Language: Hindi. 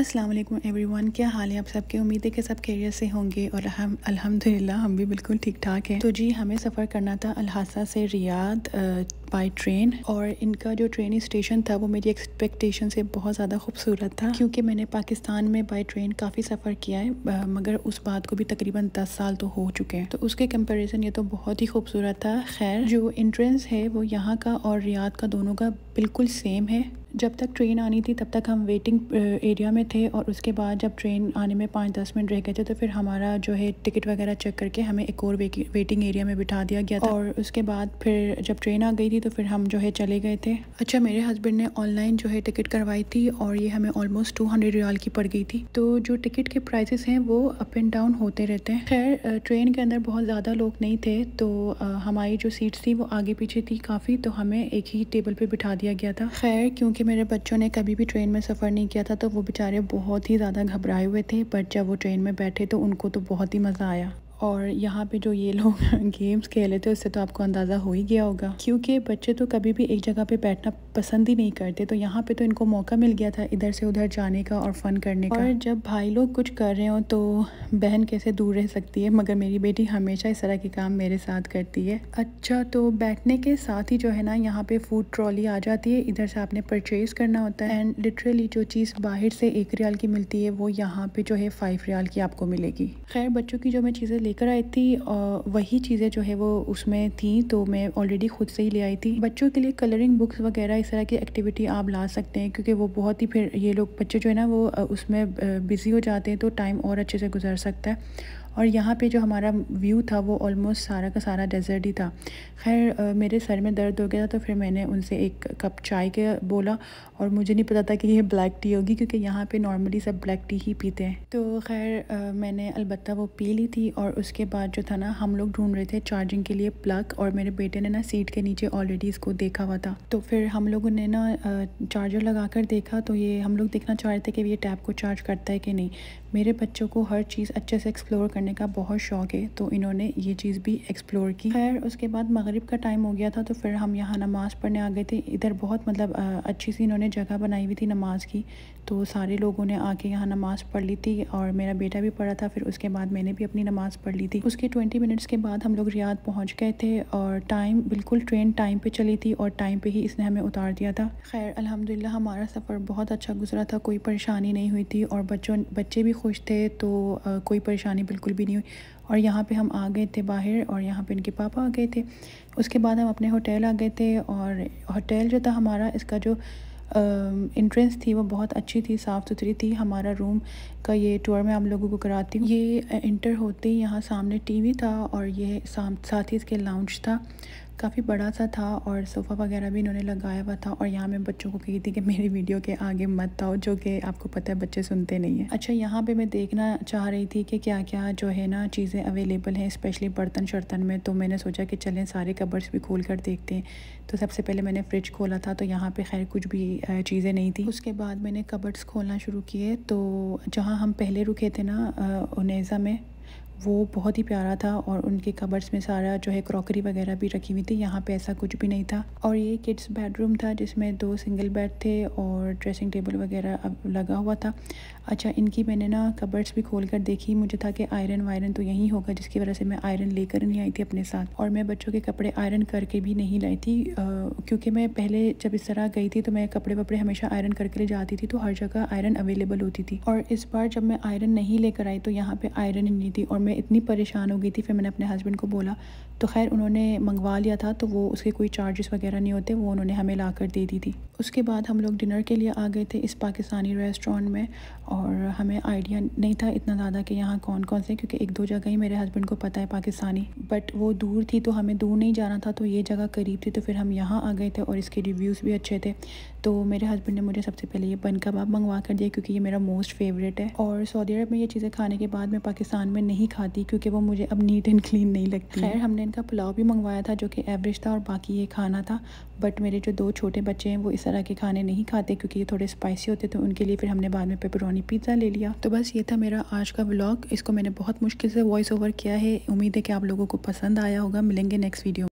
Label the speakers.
Speaker 1: अस्सलाम वालेकुम एवरीवन क्या हाल है आप सबके उम्मीद है कि सब कैरियर से होंगे और हम अल्हम्दुलिल्लाह हम भी बिल्कुल ठीक ठाक हैं तो जी हमें सफ़र करना था अलहसा से रियाद बाय ट्रेन और इनका जो ट्रेन स्टेशन था वो मेरी एक्सपेक्टेशन से बहुत ज़्यादा खूबसूरत था क्योंकि मैंने पाकिस्तान में बाई ट्रेन काफ़ी सफ़र किया है मगर उस बात को भी तकरीबन दस साल तो हो चुके हैं तो उसके कंपेरिजन ये तो बहुत ही खूबसूरत था खैर जो इंट्रेंस है वो यहाँ का और रियाद का दोनों का बिल्कुल सेम है जब तक ट्रेन आनी थी तब तक हम वेटिंग एरिया में थे और उसके बाद जब ट्रेन आने में पाँच दस मिनट रह गए थे तो फिर हमारा जो है टिकट वगैरह चेक करके हमें एक और वेटिंग एरिया में बिठा दिया गया था और उसके बाद फिर जब ट्रेन आ गई थी तो फिर हम जो है चले गए थे अच्छा मेरे हस्बैंड ने ऑनलाइन जो है टिकट करवाई थी और ये हमें ऑलमोस्ट टू हंड्रेड रियाल की पड़ गई थी तो जो टिकट के प्राइसेस हैं वो अप एंड डाउन होते रहते हैं खैर ट्रेन के अंदर बहुत ज़्यादा लोग नहीं थे तो हमारी जो सीट्स थी वो आगे पीछे थी काफ़ी तो हमें एक ही टेबल पर बिठा दिया गया था खैर क्योंकि कि मेरे बच्चों ने कभी भी ट्रेन में सफ़र नहीं किया था तो वो बेचारे बहुत ही ज़्यादा घबराए हुए थे पर जब वो ट्रेन में बैठे तो उनको तो बहुत ही मज़ा आया और यहाँ पे जो ये लोग गेम्स खेले थे उससे तो आपको अंदाज़ा हो ही गया होगा क्योंकि बच्चे तो कभी भी एक जगह पे बैठना पसंद ही नहीं करते तो यहाँ पे तो इनको मौका मिल गया था इधर से उधर जाने का और फ़न करने का और जब भाई लोग कुछ कर रहे हो तो बहन कैसे दूर रह सकती है मगर मेरी बेटी हमेशा इस तरह के काम मेरे साथ करती है अच्छा तो बैठने के साथ ही जो है ना यहाँ पे फूड ट्रॉली आ जाती है इधर से आपने परचेज़ करना होता है एंड लिटरली जो चीज़ बाहर से एक रियाल की मिलती है वो यहाँ पे जो है फाइव रियाल की आपको मिलेगी खैर बच्चों की जो मैं चीज़ें ले लेकर आई थी और वही चीज़ें जो है वो उसमें थी तो मैं ऑलरेडी खुद से ही ले आई थी बच्चों के लिए कलरिंग बुक्स वगैरह इस तरह की एक्टिविटी आप ला सकते हैं क्योंकि वो बहुत ही फिर ये लोग बच्चे जो है ना वो उसमें बिज़ी हो जाते हैं तो टाइम और अच्छे से गुजर सकता है और यहाँ पे जो हमारा व्यू था वो ऑलमोस्ट सारा का सारा डेजर्ट ही था खैर मेरे सर में दर्द हो गया था तो फिर मैंने उनसे एक कप चाय के बोला और मुझे नहीं पता था कि ये ब्लैक टी होगी क्योंकि यहाँ पे नॉर्मली सब ब्लैक टी ही पीते हैं तो खैर मैंने अलबत् वो पी ली थी और उसके बाद जो था ना हम लोग ढूंढ रहे थे चार्जिंग के लिए प्लग और मेरे बेटे ने ना सीट के नीचे ऑलरेडी इसको देखा हुआ था तो फिर हम लोगों ने ना चार्जर लगा कर देखा तो ये हम लोग देखना चाह रहे थे कि ये टैब को चार्ज करता है कि नहीं मेरे बच्चों को हर चीज़ अच्छे से एक्सप्लोर करने का बहुत शौक है तो इन्होंने ये चीज़ भी एक्सप्लोर की खैर उसके बाद मगरिब का टाइम हो गया था तो फिर हम यहाँ नमाज़ पढ़ने आ गए थे इधर बहुत मतलब अच्छी सी इन्होंने जगह बनाई हुई थी नमाज़ की तो सारे लोगों ने आके यहाँ नमाज़ पढ़ ली थी और मेरा बेटा भी पढ़ा था फिर उसके बाद मैंने भी अपनी नमाज़ पढ़ ली थी उसके ट्वेंटी मिनट्स के बाद हम लोग रियाद पहुँच गए थे और टाइम बिल्कुल ट्रेन टाइम पर चली थी और टाइम पर ही इसने हमें उतार दिया था खैर अलहमदिल्ला हमारा सफ़र बहुत अच्छा गुजरा था कोई परेशानी नहीं हुई थी और बच्चों बच्चे भी खुश थे तो कोई परेशानी बिल्कुल बिल्कुल भी नहीं हुई और यहाँ पे हम आ गए थे बाहर और यहाँ पे इनके पापा आ गए थे उसके बाद हम अपने होटल आ गए थे और होटल जो था हमारा इसका जो इंट्रेंस थी वो बहुत अच्छी थी साफ़ सुथरी थी हमारा रूम का ये टूर मैं आप लोगों को कराती हूँ ये इंटर होते ही यहाँ सामने टीवी था और ये साथ ही इसके लाउंज था काफ़ी बड़ा सा था और सोफ़ा वगैरह भी इन्होंने लगाया हुआ था और यहाँ मैं बच्चों को कही थी कि मेरी वीडियो के आगे मत आओ जो कि आपको पता है बच्चे सुनते नहीं हैं अच्छा यहाँ पे मैं देखना चाह रही थी कि क्या क्या जो है ना चीज़ें अवेलेबल हैं स्पेशली बर्तन शर्तन में तो मैंने सोचा कि चलें सारे कबर्स भी खोल कर देखते हैं तो सबसे पहले मैंने फ्रिज खोला था तो यहाँ पर खैर कुछ भी चीज़ें नहीं थी उसके बाद मैंने कबर्स खोलना शुरू किए तो जहाँ हम पहले रुके थे ना उनेजा में वो बहुत ही प्यारा था और उनके कबर्स में सारा जो है क्रॉकरी वगैरह भी रखी हुई थी यहाँ पे ऐसा कुछ भी नहीं था और ये किड्स बेडरूम था जिसमें दो सिंगल बेड थे और ड्रेसिंग टेबल वगैरह अब लगा हुआ था अच्छा इनकी मैंने ना कबर्ड्स भी खोल कर देखी मुझे था कि आयरन वायरन तो यहीं होगा जिसकी वजह से मैं आयरन लेकर नहीं आई थी अपने साथ और मैं बच्चों के कपड़े आयरन करके भी नहीं लाई थी क्योंकि मैं पहले जब इस तरह गई थी तो मैं कपड़े वपड़े हमेशा आयरन करके ले जाती थी तो हर जगह आयरन अवेलेबल होती थी और इस बार जब मैं आयरन नहीं लेकर आई तो यहाँ पर आयरन ही नहीं थी और मैं इतनी परेशान हो गई थी फिर मैंने अपने हस्बैंड को बोला तो खैर उन्होंने मंगवा लिया था तो वो उसके कोई चार्जेस वगैरह नहीं होते वो उन्होंने हमें ला कर दे दी थी उसके बाद हम लोग डिनर के लिए आ गए थे इस पाकिस्तानी रेस्टोरेंट में और हमें आइडिया नहीं था इतना ज़्यादा कि यहाँ कौन कौन से क्योंकि एक दो जगह ही मेरे हस्बैंड को पता है पाकिस्तानी बट वो दूर थी तो हमें दूर नहीं जाना था तो ये जगह करीब थी तो फिर हम यहाँ आ गए थे और इसके रिव्यूज़ भी अच्छे थे तो मेरे हस्बैंड ने मुझे सबसे पहले ये बन कबाब मंगवा कर दिया क्योंकि ये मेरा मोस्ट फेवरेट है और सऊदी अरब में ये चीज़ें खाने के बाद मैं पाकिस्तान में नहीं खाती क्योंकि वो मुझे अब नीट एंड क्लीन नहीं लगती खैर हमने इनका पुलाव भी मंगवाया था जो कि एवरेज था और बाकी ये खाना था बट मेरे जो दो छोटे बच्चे हैं वो इस तरह के खाने नहीं खाते क्योंकि ये थोड़े स्पाइसी होते तो उनके लिए फिर हमने बाद में पेपरोनी मैंने पिज़्ज़ा ले लिया तो बस ये था मेरा आज का ब्लॉग इसको मैंने बहुत मुश्किल से वॉइस ओवर किया है उम्मीद है कि आप लोगों को पसंद आया होगा मिलेंगे नेक्स्ट वीडियो